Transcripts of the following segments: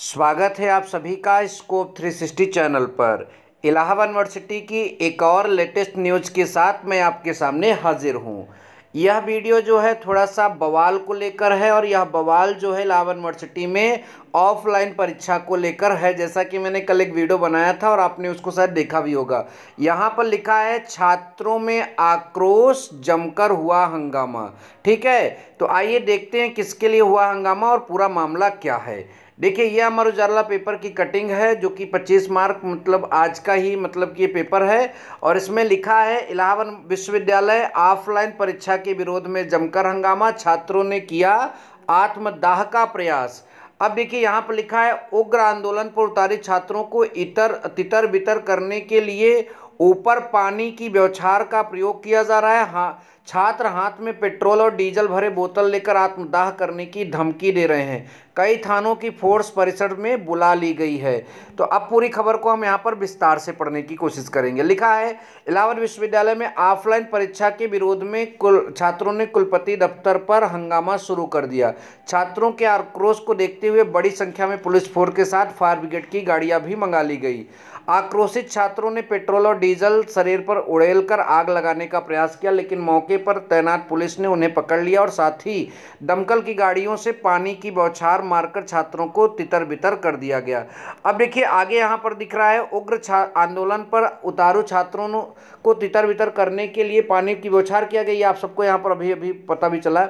स्वागत है आप सभी का स्कोप 360 चैनल पर इलाहाबाद यूनिवर्सिटी की एक और लेटेस्ट न्यूज़ के साथ मैं आपके सामने हाजिर हूँ यह वीडियो जो है थोड़ा सा बवाल को लेकर है और यह बवाल जो है इलाहाबाद यूनिवर्सिटी में ऑफलाइन परीक्षा को लेकर है जैसा कि मैंने कल एक वीडियो बनाया था और आपने उसको शायद देखा भी होगा यहाँ पर लिखा है छात्रों में आक्रोश जमकर हुआ हंगामा ठीक है तो आइए देखते हैं किसके लिए हुआ हंगामा और पूरा मामला क्या है देखिए ये अमर उजाला पेपर की कटिंग है जो कि 25 मार्क मतलब आज का ही मतलब कि ये पेपर है और इसमें लिखा है इलाहाबाद विश्वविद्यालय ऑफलाइन परीक्षा के विरोध में जमकर हंगामा छात्रों ने किया आत्मदाह का प्रयास अब देखिए यहाँ पर लिखा है उग्र आंदोलन पर उतारे छात्रों को इतर तितर बितर करने के लिए ऊपर पानी की व्यवचार का प्रयोग किया जा रहा है हाँ छात्र हाथ में पेट्रोल और डीजल भरे बोतल लेकर आत्मदाह करने की धमकी दे रहे हैं कई थानों की फोर्स परिसर में बुला ली गई है तो अब पूरी खबर को हम यहाँ पर विस्तार से पढ़ने की कोशिश करेंगे लिखा है इलाहाबाद विश्वविद्यालय में ऑफलाइन परीक्षा के विरोध में कुल छात्रों ने कुलपति दफ्तर पर हंगामा शुरू कर दिया छात्रों के आक्रोश को देखते हुए बड़ी संख्या में पुलिस फोर्स के साथ फायर ब्रिगेड की गाड़ियाँ भी मंगा ली गई आक्रोशित छात्रों ने पेट्रोल और डीजल शरीर पर उड़ेलकर आग लगाने का प्रयास किया लेकिन मौके पर तैनात पुलिस ने उन्हें पकड़ लिया और साथ ही दमकल की गाड़ियों से पानी की बौछार मारकर छात्रों को तितर बितर कर दिया गया अब देखिए आगे यहाँ पर दिख रहा है उग्र आंदोलन पर उतारू छात्रों को तितर बितर करने के लिए पानी की बौछार किया गया आप सबको यहाँ पर अभी अभी पता भी चला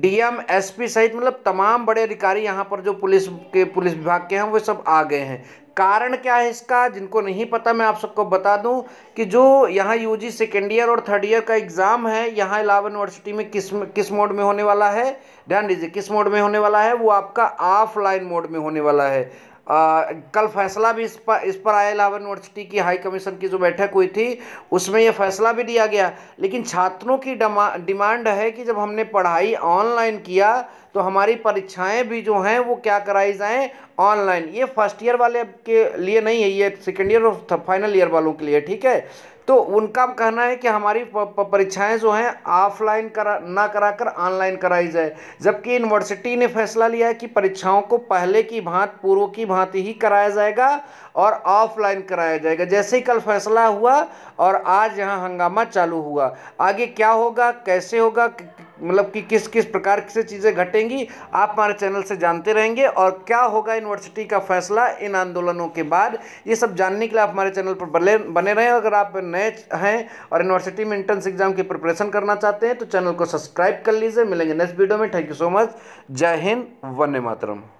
डीएम एसपी सहित मतलब तमाम बड़े अधिकारी यहाँ पर जो पुलिस के पुलिस विभाग के हैं वो सब आ गए हैं कारण क्या है इसका जिनको नहीं पता मैं आप सबको बता दूं कि जो यहाँ यू जी सेकेंड ईयर और थर्ड ईयर का एग्ज़ाम है यहाँ इलाहाबाद यूनिवर्सिटी में किस किस मोड में होने वाला है ध्यान दीजिए किस मोड में होने वाला है वो आपका ऑफलाइन मोड में होने वाला है आ, कल फैसला भी इस पर इस पर आया इलाहाबाद यूनिवर्सिटी की हाई कमीशन की जो बैठक हुई थी उसमें यह फैसला भी दिया गया लेकिन छात्रों की डिमांड है कि जब हमने पढ़ाई ऑनलाइन किया तो हमारी परीक्षाएं भी जो हैं वो क्या कराई जाएँ ऑनलाइन ये फर्स्ट ईयर वाले के लिए नहीं है ये सेकेंड ईयर और फाइनल ईयर वालों के लिए ठीक है तो उनका कहना है कि हमारी परीक्षाएं जो हैं ऑफलाइन करा ना करा कर ऑनलाइन कराई जाए जबकि यूनिवर्सिटी ने फैसला लिया है कि परीक्षाओं को पहले की भांत पूर्व की भांति ही कराया जाएगा और ऑफलाइन कराया जाएगा जैसे ही कल फैसला हुआ और आज यहाँ हंगामा चालू हुआ आगे क्या होगा कैसे होगा मतलब कि किस किस प्रकार से चीज़ें घटेंगी आप हमारे चैनल से जानते रहेंगे और क्या होगा यूनिवर्सिटी का फैसला इन आंदोलनों के बाद ये सब जानने के लिए आप हमारे चैनल पर बने बने रहें अगर आप नए हैं और यूनिवर्सिटी में इंट्रेंस एग्जाम की प्रिपरेशन करना चाहते हैं तो चैनल को सब्सक्राइब कर लीजिए मिलेंगे नेक्स्ट वीडियो में थैंक यू सो मच जय हिंद वन्य मातरम